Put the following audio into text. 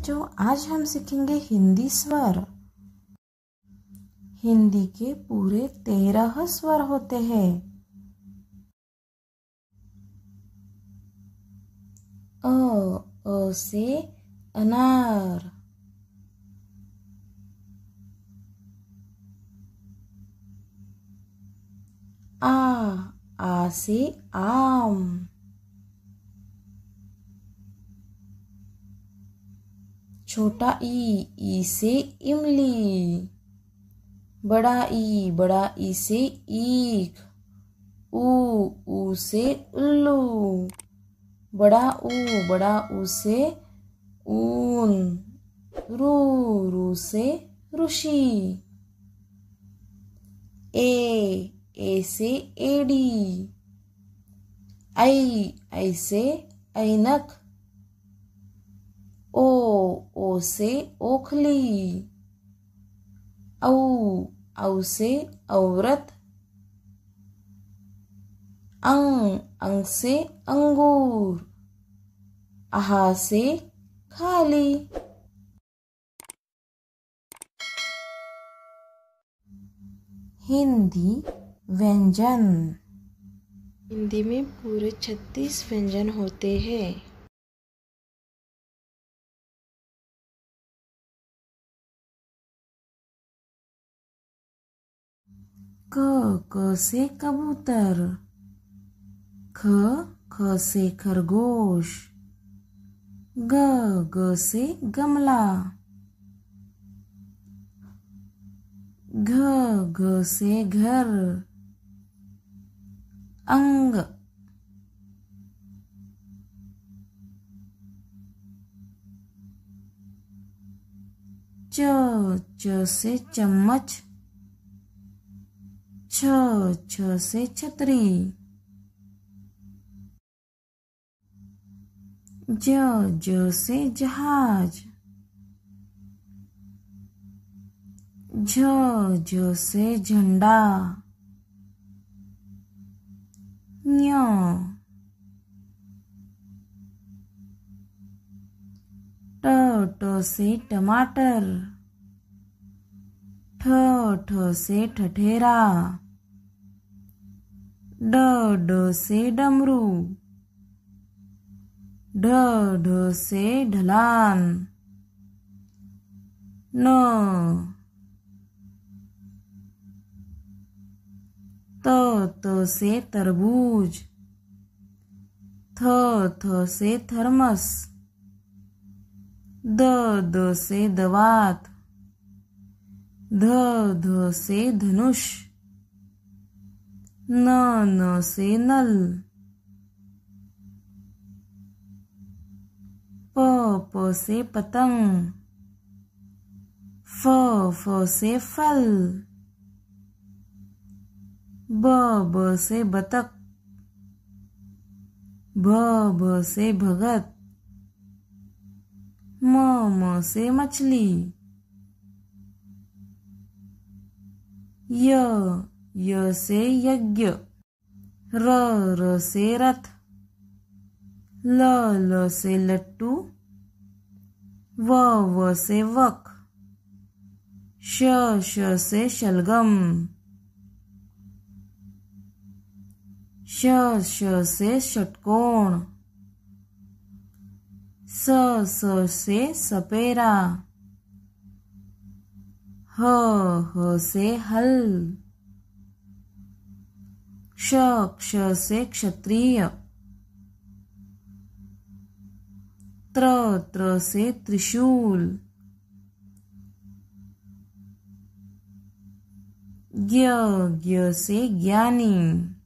बच्चों आज हम सीखेंगे हिंदी स्वर हिंदी के पूरे तेरह स्वर होते हैं अ अ से अनार आ आ से आम छोटा ई ई से इमली बड़ा ई बड़ा ई से ईख ऊ ऊ से उल्लू बड़ा ऊ बड़ा ऊ से ऊन रू रू से ऋषि ए ए से एडी आई आई से ऐनक ओ ओ से ओखली औ औ से औरत अंग अंग से अंगूर आहा से खाली हिंदी व्यंजन हिंदी में पूरे छत्तीस व्यंजन होते हैं क क से कबूतर ख ख से खरगोश ग ग से गमला घ घ से घर अंग च च से चम्मच छ छ से छतरी ज ज से जहाज झ झ से झंडा न्य ट से टमाटर ठ ठ से ठठेरा ड ड से डमरू ढ ढ से ढलान न त त से तरबूज थ थ से थर्मस द द से दवात ध ध से धनुष न न से नल प प से पतंग फ फ से फल ब ब से बतक भ भ से भगत म म से मछली य य से यज्ञ र र से रथ ल ल से लट्टू व व से वक श श से शलगम श श से षटकोण स स से सपेरा ह हाँ, ह हाँ से हल क्ष क्ष से क्षत्रिय त्र त्र से त्रिशूल ज्ञ ज्ञ से ज्ञानी